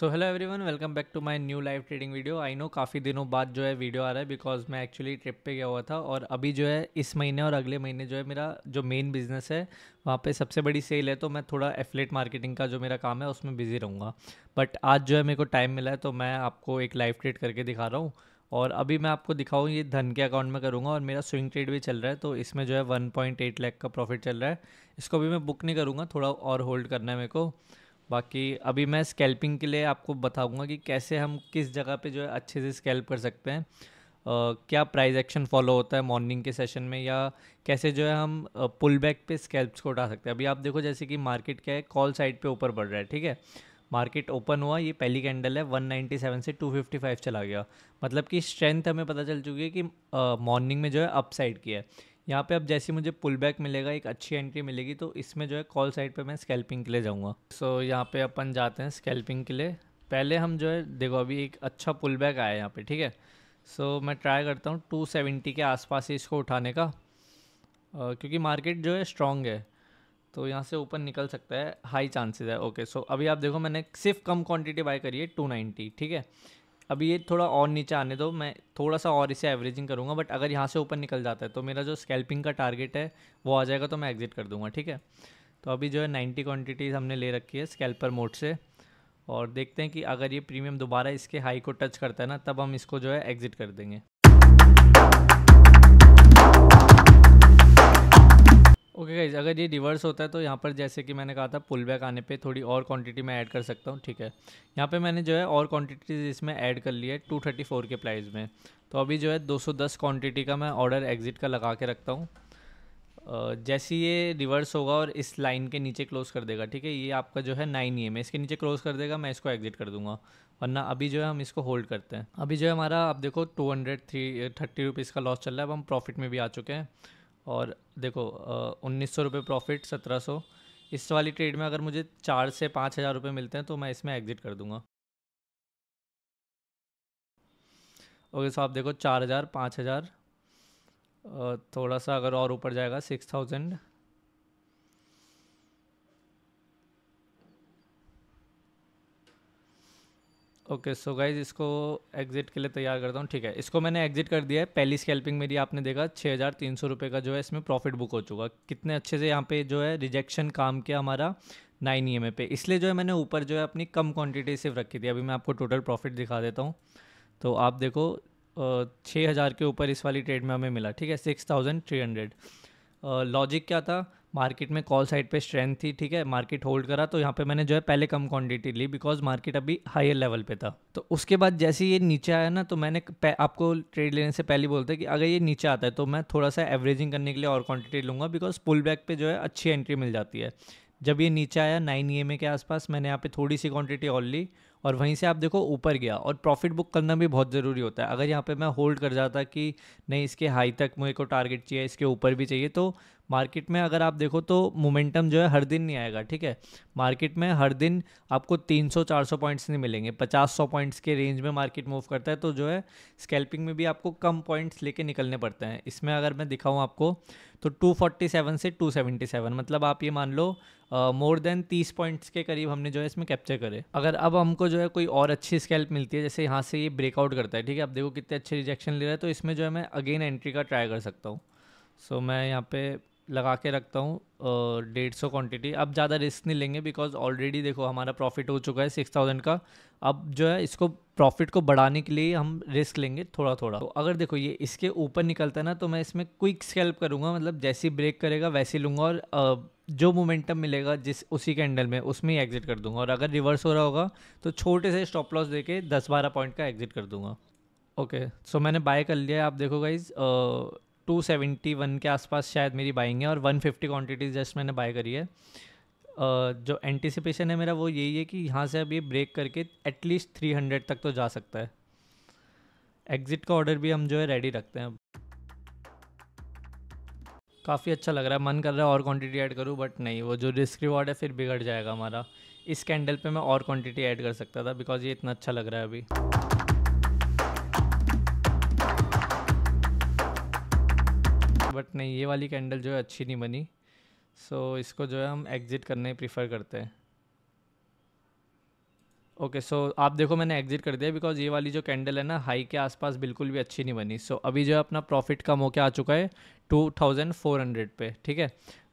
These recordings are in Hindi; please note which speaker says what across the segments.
Speaker 1: so hello everyone welcome back to my new live trading video I know काफ़ी दिनों बाद जो है वीडियो आ रहा है बिकॉज मैं एक्चुअली ट्रिप पे गया हुआ था और अभी जो है इस महीने और अगले महीने जो है मेरा जो मेन बिजनेस है वहाँ पे सबसे बड़ी सेल है तो मैं थोड़ा एफलेट मार्केटिंग का जो मेरा काम है उसमें बिजी रहूँगा बट आज जो है मेरे को टाइम मिला है तो मैं आपको एक लाइव ट्रेड करके दिखा रहा हूँ और अभी मैं आपको दिखाऊँ ये धन के अकाउंट में करूँगा और मेरा स्विंग ट्रेड भी चल रहा है तो इसमें जो है एट लाख का प्रॉफिट चल रहा है इसको भी मैं बुक नहीं करूँगा थोड़ा और होल्ड करना है मेरे को बाकी अभी मैं स्कैल्पिंग के लिए आपको बताऊंगा कि कैसे हम किस जगह पे जो है अच्छे से स्कैल्प कर सकते हैं आ, क्या प्राइस एक्शन फॉलो होता है मॉर्निंग के सेशन में या कैसे जो है हम पुल बैक पे स्कैल्प्स को उठा सकते हैं अभी आप देखो जैसे कि मार्केट क्या है कॉल साइड पे ऊपर बढ़ रहा है ठीक है मार्केट ओपन हुआ ये पहली कैंडल है 197 से 255 चला गया मतलब कि स्ट्रेंथ हमें पता चल चुकी है कि मॉर्निंग में जो है अप साइड की है यहाँ पे अब जैसे मुझे पुल बैक मिलेगा एक अच्छी एंट्री मिलेगी तो इसमें जो है कॉल साइड पे मैं स्कैल्पिंग के लिए जाऊँगा सो so, यहाँ पे अपन जाते हैं स्कैल्पिंग के लिए पहले हम जो है देखो अभी एक अच्छा पुल बैक आया यहाँ पे ठीक है सो so, मैं ट्राई करता हूँ टू सेवेंटी के आसपास ही इसको उठाने का आ, क्योंकि मार्केट जो है स्ट्रॉन्ग है तो यहाँ से ऊपर निकल सकता है हाई चांसेस है ओके सो अभी आप देखो मैंने सिर्फ कम क्वांटिटी बाय करी है टू नाइन्टी ठीक है अब ये थोड़ा और नीचे आने दो मैं थोड़ा सा और इसे एवरेजिंग करूँगा बट अगर यहाँ से ऊपर निकल जाता है तो मेरा जो स्कैल्पिंग का टारगेट है वो आ जाएगा तो मैं एग्जिट कर दूँगा ठीक है तो अभी जो है नाइन्टी क्वान्टिटीज़ हमने ले रखी है स्कैल्पर मोड से और देखते हैं कि अगर ये प्रीमियम दोबारा इसके हाई को टच करता है ना तब हम इसको जो है एग्ज़िट कर देंगे ओके गाइज अगर ये रिवर्स होता है तो यहाँ पर जैसे कि मैंने कहा था पुल बैक आने पे थोड़ी और क्वांटिटी मैं ऐड कर सकता हूँ ठीक है यहाँ पे मैंने जो है और क्वांटिटीज इसमें ऐड कर ली है 234 के प्राइस में तो अभी जो है 210 क्वांटिटी का मैं ऑर्डर एग्जिट का लगा के रखता हूँ जैसे ये रिवर्स होगा और इस लाइन के नीचे क्लोज कर देगा ठीक है ये आपका जो है नाइन ई एम इसके नीचे क्लोज कर देगा मैं इसको एग्जिट कर दूंगा वरना अभी जो है हम इसको होल्ड करते हैं अभी जो है हमारा आप देखो two hundred three thirty rupees का लॉस चल रहा है अब हम प्रॉफिट में भी आ चुके हैं और देखो उन्नीस सौ रुपये प्रॉफिट सत्रह सौ इस वाली ट्रेड में अगर मुझे चार से पाँच हज़ार रुपये मिलते हैं तो मैं इसमें एग्ज़िट कर दूंगा ओके सो आप देखो चार हज़ार पाँच हज़ार थोड़ा सा अगर और ऊपर जाएगा six thousand okay so guys इसको एग्जिट के लिए तैयार करता हूँ ठीक है इसको मैंने एग्जिट कर दिया है पहली स्कैल्पिंग मेरी आपने देखा छः हज़ार तीन सौ रुपये का जो है इसमें प्रॉफिट बुक हो चुका कितने अच्छे से यहाँ पे जो है रिजेक्शन काम किया हमारा नाइन ई एम पे इसलिए जो है मैंने ऊपर जो है अपनी कम क्वान्टिटी सिर्फ रखी थी अभी मैं आपको टोटल प्रॉफिट दिखा देता हूँ तो आप देखो छः हज़ार के ऊपर इस वाली ट्रेड में हमें मिला ठीक है six thousand three hundred logic क्या था मार्केट में कॉल साइड पे स्ट्रेंथ थी ठीक है मार्केट होल्ड करा तो यहाँ पे मैंने जो है पहले कम क्वांटिटी ली बिकॉज मार्केट अभी हायर लेवल पे था तो उसके बाद जैसे ये नीचे आया ना तो मैंने आपको ट्रेड लेने से पहले बोलते कि अगर ये नीचे आता है तो मैं थोड़ा सा एवरेजिंग करने के लिए और क्वांटिटी लूँगा बिकॉज पुल बैक पे जो है अच्छी एंट्री मिल जाती है जब ये नीचे आया नाइन ई के आसपास मैंने यहाँ पे थोड़ी सी क्वांटिटी और ली और वहीं से आप देखो ऊपर गया और प्रॉफिट बुक करना भी बहुत ज़रूरी होता है अगर यहाँ पे मैं होल्ड कर जाता कि नहीं इसके हाई तक मुझे को टारगेट चाहिए इसके ऊपर भी चाहिए तो मार्केट में अगर आप देखो तो मोमेंटम जो है हर दिन नहीं आएगा ठीक है मार्केट में हर दिन आपको 300-400 पॉइंट्स नहीं मिलेंगे 50-100 पॉइंट्स के रेंज में मार्केट मूव करता है तो जो है स्कैल्पिंग में भी आपको कम पॉइंट्स लेके निकलने पड़ते हैं इसमें अगर मैं दिखाऊँ आपको तो 247 से 277 मतलब आप ये मान लो मोर देन तीस पॉइंट्स के करीब हमने जो है इसमें कैप्चर करे अगर अब हमको जो है कोई और अच्छी स्कैल्प मिलती है जैसे यहाँ से ये ब्रेकआउट करता है ठीक है आप देखो कितने अच्छे रिजेक्शन ले रहा है तो इसमें जो है मैं अगेन एंट्री का ट्राई कर सकता हूँ सो so, मैं यहाँ पे लगा के रखता हूँ डेढ़ सौ क्वान्टिटी अब ज़्यादा रिस्क नहीं लेंगे बिकॉज ऑलरेडी देखो हमारा प्रॉफिट हो चुका है सिक्स थाउजेंड का अब जो है इसको प्रॉफिट को बढ़ाने के लिए हम रिस्क लेंगे थोड़ा थोड़ा तो अगर देखो ये इसके ऊपर निकलता है ना तो मैं इसमें क्विक स्कैल्प करूँगा मतलब जैसे ही ब्रेक करेगा वैसे लूँगा और जो मोमेंटम मिलेगा जिस उसी कैंडल में उसमें ही एग्जिट कर दूंगा और अगर रिवर्स हो रहा होगा तो छोटे से स्टॉप लॉस दे के दस बारह पॉइंट का एग्जिट कर दूंगा ओके okay, सो so मैंने बाय कर लिया आप देखो गाइज टू सेवेंटी वन के आसपास शायद मेरी बाइंग है और वन फिफ्टी क्वान्टिटीज जस्ट मैंने बाय करी है जो एंटिसिपेशन है मेरा वो यही है कि यहाँ से अब ये ब्रेक करके एटलीस्ट थ्री हंड्रेड तक तो जा सकता है एग्ज़िट का ऑर्डर भी हम जो है रेडी रखते हैं अब काफ़ी अच्छा लग रहा है मन कर रहा है और क्वांटिटी ऐड करूँ बट नहीं वो जो रिस्क रिवॉर्ड है फिर बिगड़ जाएगा हमारा इस कैंडल पे मैं और क्वांटिटी ऐड कर सकता था बिकॉज ये इतना अच्छा लग रहा है अभी बट नहीं ये वाली कैंडल जो है अच्छी नहीं बनी सो so, इसको जो है हम एग्ज़िट करने प्रीफर करते हैं ओके okay, सो so आप देखो मैंने एग्ज़िट कर दिया बिकॉज ये वाली जो कैंडल है ना हाई के आसपास बिल्कुल भी अच्छी नहीं बनी सो so, अभी जो है अपना प्रॉफिट कम मौके आ चुका है टू थाउजेंड फोर हंड्रेड पे ठीक है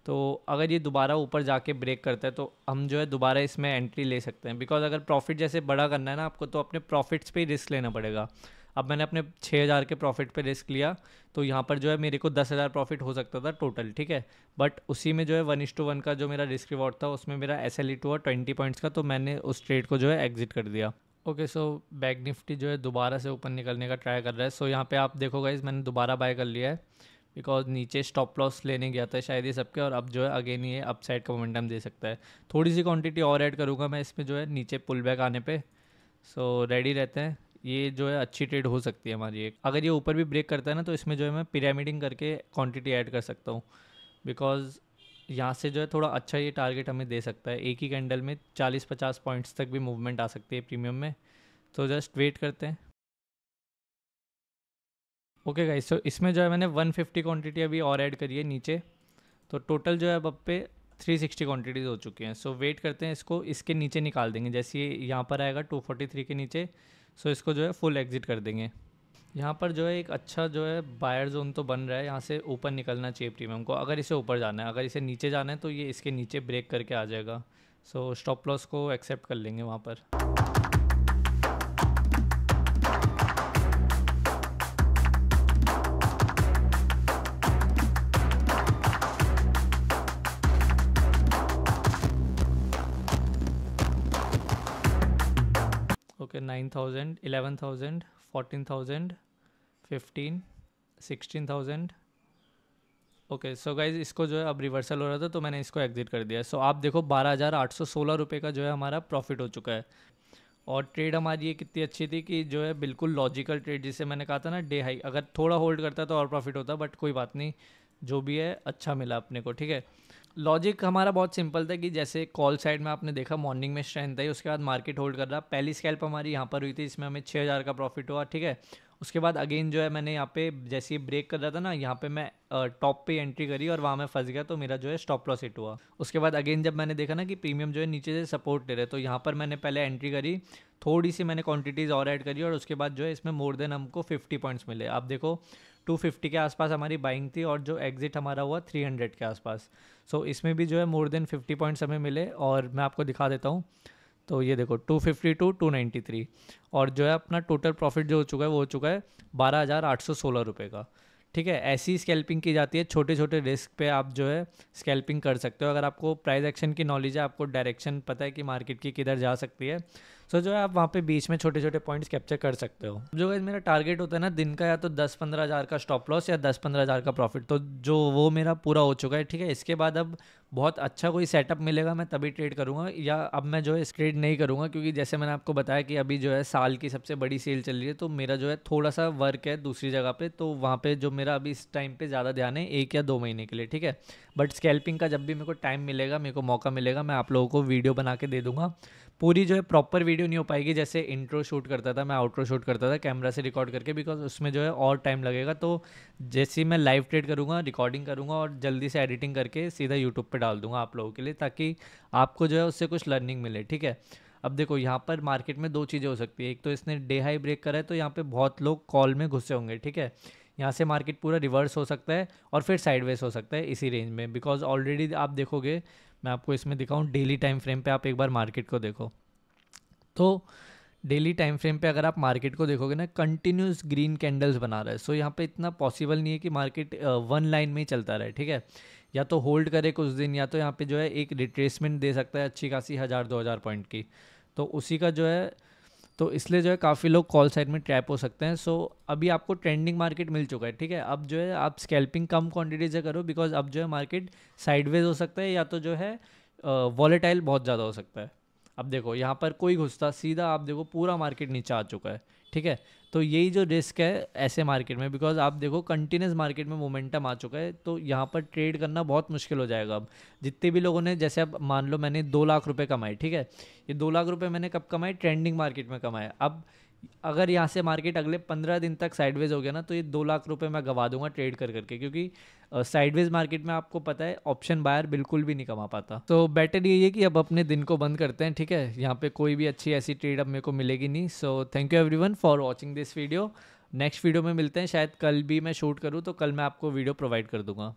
Speaker 1: तो अगर ये दोबारा ऊपर जाके ब्रेक करता है तो हम जो है दोबारा इसमें एंट्री ले सकते हैं बिकॉज अगर प्रॉफिट जैसे बड़ा करना है ना आपको तो अपने प्रॉफिट्स पर ही रिस्क लेना पड़ेगा अब मैंने अपने छः हज़ार के प्रॉफिट पे रिस्क लिया तो यहाँ पर जो है मेरे को दस हज़ार प्रॉफिट हो सकता था टोटल ठीक है बट उसी में जो है वन इज टू वन का जो मेरा रिस्क रिवॉर्ड था उसमें मेरा एस एल ई टू हुआ ट्वेंटी पॉइंट्स का तो मैंने उस ट्रेड को जो है एग्जिट कर दिया ओके सो बैग निफ्टी जो है दोबारा से ऊपर निकलने का ट्राई कर रहा है सो so, यहाँ पे आप देखोगे इस मैंने दोबारा बाय कर लिया है बिकॉज नीचे स्टॉप लॉस लेने गया था शायद ये सबके और अब जो है अगेन ये अपसाइड का मोमेंटम दे सकता है थोड़ी सी क्वांटिटी और ऐड करूँगा मैं इसमें जो है नीचे पुल बैक आने पर सो so, रेडी रहते हैं ये जो है अच्छी ट्रेड हो सकती है हमारी एक अगर ये ऊपर भी ब्रेक करता है ना तो इसमें जो है मैं पिरामिडिंग करके क्वांटिटी ऐड कर सकता हूँ बिकॉज यहाँ से जो है थोड़ा अच्छा ये टारगेट हमें दे सकता है एक ही कैंडल में चालीस पचास पॉइंट्स तक भी मूवमेंट आ सकती है प्रीमियम में तो जस्ट वेट करते हैं ओके गाइस सो इसमें जो है मैंने 150 फिफ्टी क्वान्टिटी अभी और ऐड करी है नीचे तो टोटल जो है अब अब पे 360 सिक्सटी क्वान्टिटीज़ हो चुकी हैं सो वेट करते हैं इसको इसके नीचे निकाल देंगे जैसे ये यहाँ पर आएगा 243 के नीचे सो इसको जो है फुल एग्ज़िट कर देंगे यहाँ पर जो है एक अच्छा जो है बायर जोन तो बन रहा है यहाँ से ऊपर निकलना चाहिए प्रीमियम को अगर इसे ऊपर जाना है अगर इसे नीचे जाना है तो ये इसके नीचे ब्रेक करके आ जाएगा सो स्टॉप लॉस को एक्सेप्ट कर लेंगे वहाँ पर फिर nine thousand eleven thousand fourteen thousand fifteen sixteen thousand okay so guys इसको जो है अब रिवर्सल हो रहा था तो मैंने इसको एग्जिट कर दिया सो so, आप देखो बारह हज़ार आठ सौ सोलह रुपये का जो है हमारा प्रॉफिट हो चुका है और ट्रेड हमारी ये कितनी अच्छी थी कि जो है बिल्कुल लॉजिकल ट्रेड जिसे मैंने कहा था ना डे हाई अगर थोड़ा होल्ड करता तो और प्रॉफिट होता बट कोई बात नहीं जो भी है अच्छा मिला अपने को ठीक है लॉजिक हमारा बहुत सिंपल था कि जैसे कॉल साइड में आपने देखा मॉर्निंग में स्ट्रेंथ आई उसके बाद मार्केट होल्ड कर रहा पहली स्कैल्प हमारी यहाँ पर हुई थी इसमें हमें छः हज़ार का प्रॉफिट हुआ ठीक है उसके बाद अगेन जो है मैंने यहाँ पे जैसे ही ब्रेक कर रहा था ना यहाँ पे मैं टॉप पे एंट्री करी और वहाँ मैं फंस गया तो मेरा जो है स्टॉप लॉस हिट हुआ उसके बाद अगेन जब मैंने देखा ना कि प्रीमियम जो है नीचे से सपोर्ट ले रहे तो यहाँ पर मैंने पहले एंट्री करी थोड़ी सी मैंने क्वांटिटीज़ और ऐड करी और उसके बाद जो है इसमें मोर देन हमको फिफ्टी पॉइंट्स मिले आप देखो टू फिफ्टी के आसपास हमारी बाइंग थी और जो एग्जिट हमारा हुआ थ्री हंड्रेड के आसपास सो so, इसमें भी जो है मोर देन फिफ्टी पॉइंट्स हमें मिले और मैं आपको दिखा देता हूँ तो ये देखो two two two fifty ninety three और जो है अपना टोटल प्रॉफिट जो हो चुका है वो हो चुका है बारह हज़ार आठ सौ सोलह रुपये का ठीक है ऐसी स्कैल्पिंग की जाती है छोटे छोटे रिस्क पे आप जो है स्कैल्पिंग कर सकते हो अगर आपको प्राइस एक्शन की नॉलेज है आपको डायरेक्शन पता है कि मार्केट की किधर जा सकती है सो जो है आप वहाँ पे बीच में छोटे छोटे पॉइंट्स कैप्चर कर सकते हो जो है मेरा टारगेट होता है ना दिन का या तो दस पंद्रह हज़ार का स्टॉप लॉस या दस पंद्रह हज़ार का प्रॉफिट तो जो वो मेरा पूरा हो चुका है ठीक है इसके बाद अब बहुत अच्छा कोई सेटअप मिलेगा मैं तभी ट्रेड करूँगा या अब मैं जो है ट्रेड नहीं करूँगा क्योंकि जैसे मैंने आपको बताया कि अभी जो है साल की सबसे बड़ी सेल चल रही है तो मेरा जो है थोड़ा सा वर्क है दूसरी जगह पर तो वहाँ पर जो मेरा अभी इस टाइम पर ज़्यादा ध्यान है एक या दो महीने के लिए ठीक है बट स्कैल्पिंग का जब भी मेरे को टाइम मिलेगा मेरे को मौका मिलेगा मैं आप लोगों को वीडियो बना के दे दूँगा पूरी जो है प्रॉपर वीडियो नहीं हो पाएगी जैसे इंट्रो शूट करता था मैं आउट्रो शूट करता था कैमरा से रिकॉर्ड करके बिकॉज उसमें जो है और टाइम लगेगा तो जैसे मैं लाइव ट्रेड करूँगा रिकॉर्डिंग करूँगा और जल्दी से एडिटिंग करके सीधा यूट्यूब पर डाल दूँगा आप लोगों के लिए ताकि आपको जो है उससे कुछ लर्निंग मिले ठीक है अब देखो यहाँ पर मार्केट में दो चीज़ें हो सकती है एक तो इसने डे हाई ब्रेक करा है तो यहाँ पर बहुत लोग कॉल में घुसे होंगे ठीक है यहाँ से मार्केट पूरा रिवर्स हो सकता है और फिर साइडवेज हो सकता है इसी रेंज में बिकॉज ऑलरेडी आप देखोगे मैं आपको इसमें दिखाऊँ डेली टाइम फ्रेम पे आप एक बार मार्केट को देखो तो डेली टाइम फ्रेम पे अगर आप मार्केट को देखोगे ना कंटिन्यूस ग्रीन कैंडल्स बना रहा है सो so, यहाँ पे इतना पॉसिबल नहीं है कि मार्केट वन लाइन में ही चलता रहे ठीक है या तो होल्ड करे कुछ दिन या तो यहाँ पे जो है एक रिट्रेसमेंट दे सकता है अच्छी खासी हज़ार दो हज़ार पॉइंट की तो उसी का जो है तो इसलिए जो है काफ़ी लोग कॉल साइड में ट्रैप हो सकते हैं सो so, अभी आपको ट्रेंडिंग मार्केट मिल चुका है ठीक है अब जो है आप स्कैल्पिंग कम क्वांटिटी से करो बिकॉज अब जो है मार्केट साइडवेज हो सकता है या तो जो है वॉलेटाइल बहुत ज़्यादा हो सकता है अब देखो यहाँ पर कोई घुसता सीधा आप देखो पूरा मार्केट नीचे आ चुका है ठीक है तो यही जो रिस्क है ऐसे मार्केट में बिकॉज आप देखो कंटिन्यूस मार्केट में मोमेंटम आ चुका है तो यहाँ पर ट्रेड करना बहुत मुश्किल हो जाएगा अब जितने भी लोगों ने जैसे अब मान लो मैंने दो लाख रुपये कमाए ठीक है ये दो लाख रुपये मैंने कब कमाए ट्रेंडिंग मार्केट में कमाए अब अगर यहाँ से मार्केट अगले पंद्रह दिन तक साइडवेज हो गया ना तो ये दो लाख रुपए मैं गवा दूंगा ट्रेड कर करके क्योंकि साइडवेज uh, मार्केट में आपको पता है ऑप्शन बायर बिल्कुल भी नहीं कमा पाता तो बेटर ये है कि अब अपने दिन को बंद करते हैं ठीक है यहाँ पे कोई भी अच्छी ऐसी ट्रेड अब मेरे को मिलेगी नहीं so thank you every for watching this video next video में मिलते हैं शायद कल भी मैं शूट करूँ तो कल मैं आपको वीडियो प्रोवाइड कर दूंगा